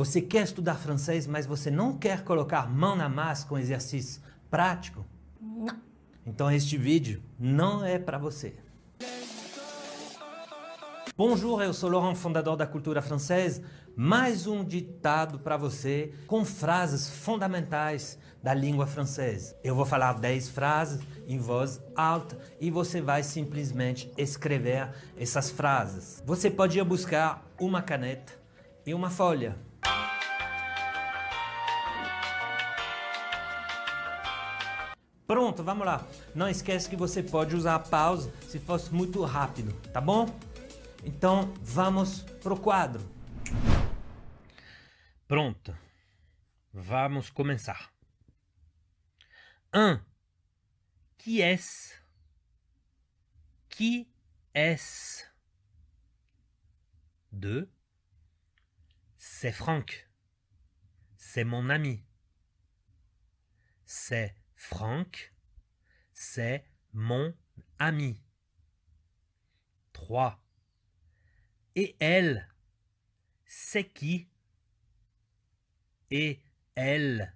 Você quer estudar francês, mas você não quer colocar mão na massa com exercício prático? Não. Então este vídeo não é para você. Bonjour, eu sou Laurent, fundador da Cultura Francesa. Mais um ditado para você com frases fundamentais da língua francesa. Eu vou falar 10 frases em voz alta e você vai simplesmente escrever essas frases. Você pode ir buscar uma caneta e uma folha Pronto, vamos lá. Não esquece que você pode usar a pausa se fosse muito rápido, tá bom? Então vamos pro quadro. Pronto. Vamos começar. Um, que és? Que és? Deux, c'est Franck. C'est mon ami. C'est Franck, c'est mon ami. 3. Et elle, c'est qui Et elle,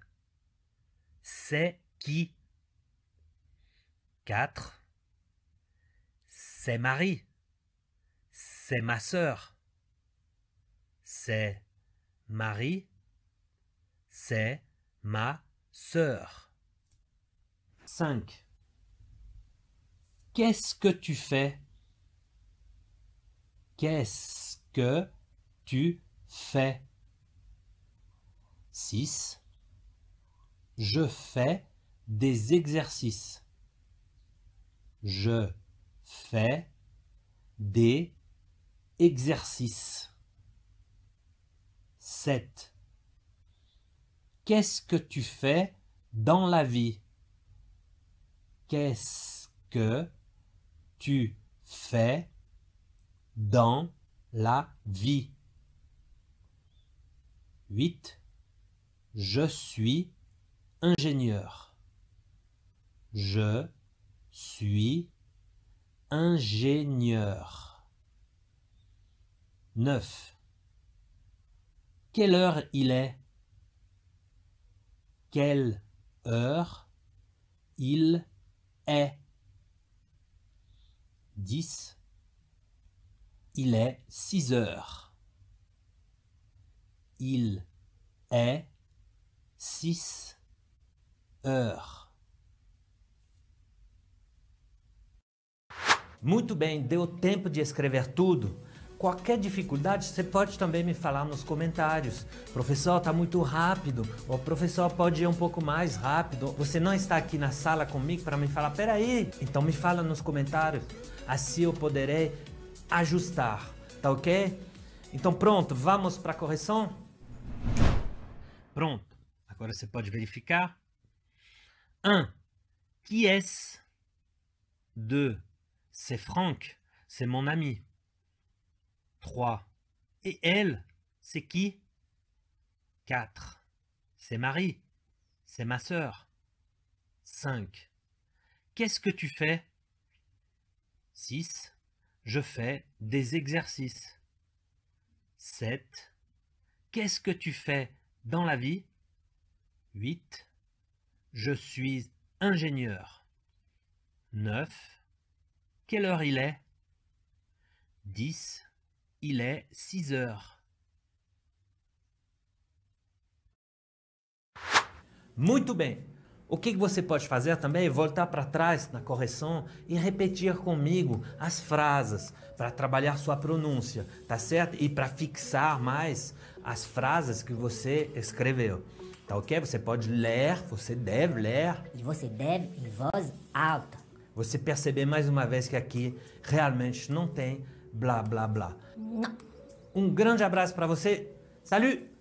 c'est qui 4. C'est Marie. C'est ma sœur. C'est Marie. C'est ma sœur. 5. Qu'est-ce que tu fais Qu'est-ce que tu fais 6. Je fais des exercices. Je fais des exercices. 7. Qu'est-ce que tu fais dans la vie Qu'est-ce que tu fais dans la vie 8. Je suis ingénieur. Je suis ingénieur. 9. Quelle heure il est Quelle heure il est. É 10. Il est 6 heures. Il est 6 heures. Muito bem, deu tempo de escrever tudo? Qualquer dificuldade, você pode também me falar nos comentários. Professor, tá muito rápido. O professor pode ir um pouco mais rápido. Você não está aqui na sala comigo para me falar, peraí. Então me fala nos comentários. Assim eu poderei ajustar, tá ok? Então pronto, vamos para a correção? Pronto, agora você pode verificar. 1. Qui est-ce? 2. C'est Franck, c'est mon ami. 3. Et elle, c'est qui 4. C'est Marie. C'est ma sœur. 5. Qu'est-ce que tu fais 6. Je fais des exercices. 7. Qu'est-ce que tu fais dans la vie 8. Je suis ingénieur. 9. Quelle heure il est 10. Il est 6 heures. Muito bem. O que você pode fazer também é voltar para trás na correção e repetir comigo as frases para trabalhar sua pronúncia, tá certo? E para fixar mais as frases que você escreveu. Tá ok? Você pode ler, você deve ler. E você deve em voz alta. Você perceber mais uma vez que aqui realmente não tem blá blá blá. Um grande abraço para você. Salut!